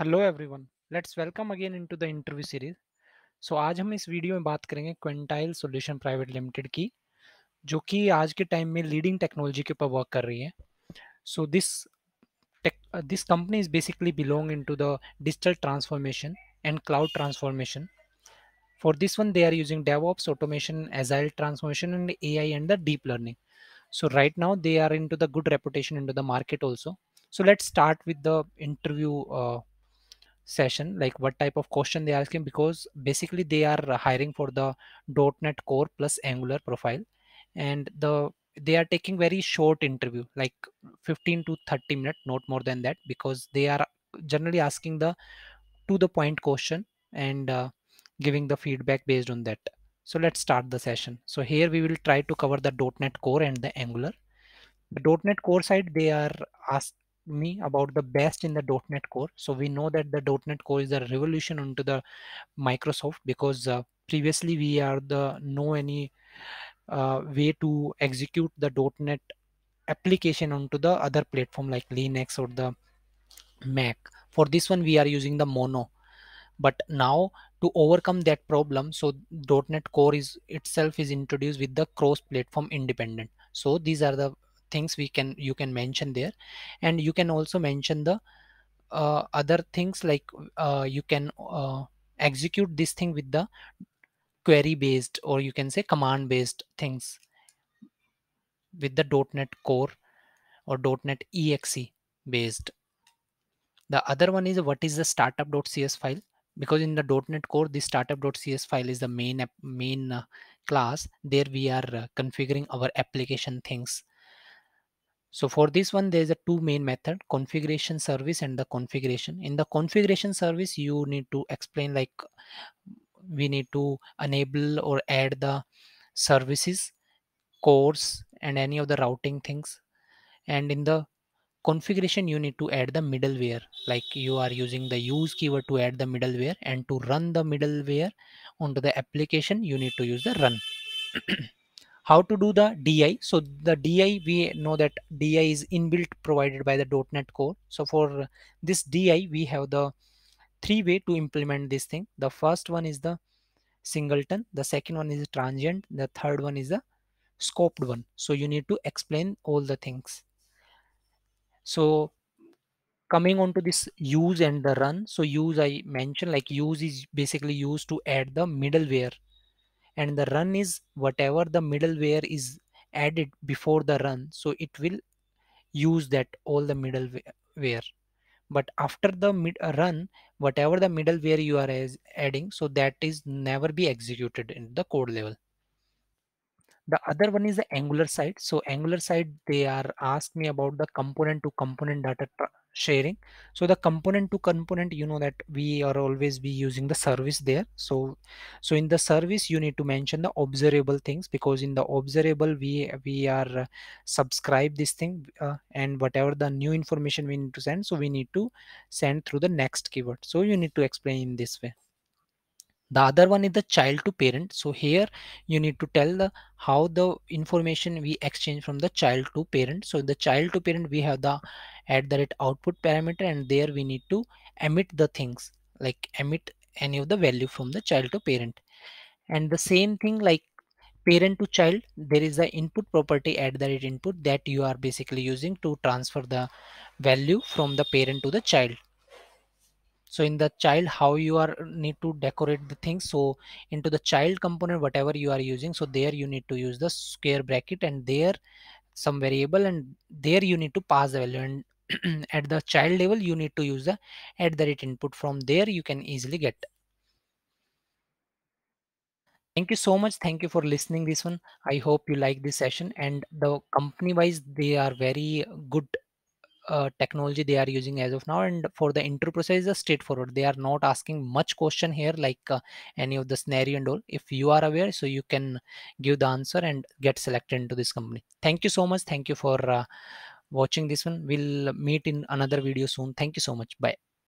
Hello everyone. Let's welcome again into the interview series. So हम इस video में बात करेंगे क्वेंटाइल सॉल्यूशन प्राइवेट लिमिटेड की जो कि आज के टाइम में लीडिंग टेक्नोलॉजी के ऊपर uh, this company is basically belong into the digital transformation and cloud transformation for this one they are using devops automation agile transformation and ai and the deep learning so right now they are into the good reputation into the market also so let's start with the interview uh, session like what type of question they are asking because basically they are uh, hiring for the .NET Core plus Angular profile and the they are taking very short interview like 15 to 30 minute not more than that because they are generally asking the to the point question and uh, giving the feedback based on that so let's start the session so here we will try to cover the .NET Core and the Angular the .NET Core side they are asked me about the best in the .NET Core. So we know that the .NET Core is a revolution into the Microsoft because uh, previously we are the no any uh, way to execute the .NET application onto the other platform like Linux or the Mac. For this one, we are using the Mono. But now to overcome that problem, so .NET Core is itself is introduced with the cross-platform independent. So these are the things we can you can mention there and you can also mention the uh, other things like uh, you can uh, execute this thing with the query based or you can say command based things with the .NET Core or .NET EXE based. The other one is what is the startup.cs file because in the .NET Core this startup.cs file is the main main uh, class. There we are uh, configuring our application things so for this one, there's a two main method, configuration service and the configuration. In the configuration service, you need to explain like we need to enable or add the services, cores, and any of the routing things. And in the configuration, you need to add the middleware, like you are using the use keyword to add the middleware and to run the middleware onto the application, you need to use the run. how to do the DI. So the DI, we know that DI is inbuilt provided by the .NET Core. So for this DI, we have the three way to implement this thing. The first one is the singleton. The second one is transient. The third one is the scoped one. So you need to explain all the things. So coming on to this use and the run. So use I mentioned like use is basically used to add the middleware and the run is whatever the middleware is added before the run so it will use that all the middleware but after the mid uh, run whatever the middleware you are adding so that is never be executed in the code level the other one is the Angular side. So Angular side, they are asked me about the component to component data sharing. So the component to component, you know that we are always be using the service there. So, so in the service, you need to mention the observable things because in the observable, we, we are uh, subscribe this thing uh, and whatever the new information we need to send. So we need to send through the next keyword. So you need to explain in this way the other one is the child to parent so here you need to tell the how the information we exchange from the child to parent so the child to parent we have the at the rate output parameter and there we need to emit the things like emit any of the value from the child to parent and the same thing like parent to child there is the input property at the rate input that you are basically using to transfer the value from the parent to the child so in the child how you are need to decorate the thing so into the child component whatever you are using so there you need to use the square bracket and there some variable and there you need to pass the value and at the child level you need to use the at the rate input from there you can easily get thank you so much thank you for listening this one i hope you like this session and the company wise they are very good uh, technology they are using as of now and for the intro process is straightforward they are not asking much question here like uh, any of the scenario and all if you are aware so you can give the answer and get selected into this company thank you so much thank you for uh, watching this one we'll meet in another video soon thank you so much bye